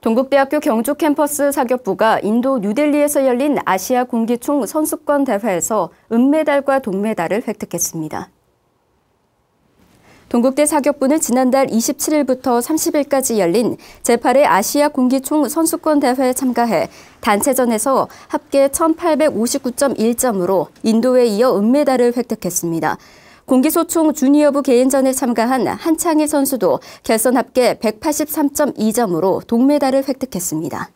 동국대학교 경주 캠퍼스 사격부가 인도 뉴델리에서 열린 아시아 공기총 선수권 대회에서 은메달과 동메달을 획득했습니다. 동국대 사격부는 지난달 27일부터 30일까지 열린 제8회 아시아 공기총 선수권 대회에 참가해 단체전에서 합계 1859.1점으로 인도에 이어 은메달을 획득했습니다. 공기소총 주니어부 개인전에 참가한 한창희 선수도 결선 합계 183.2점으로 동메달을 획득했습니다.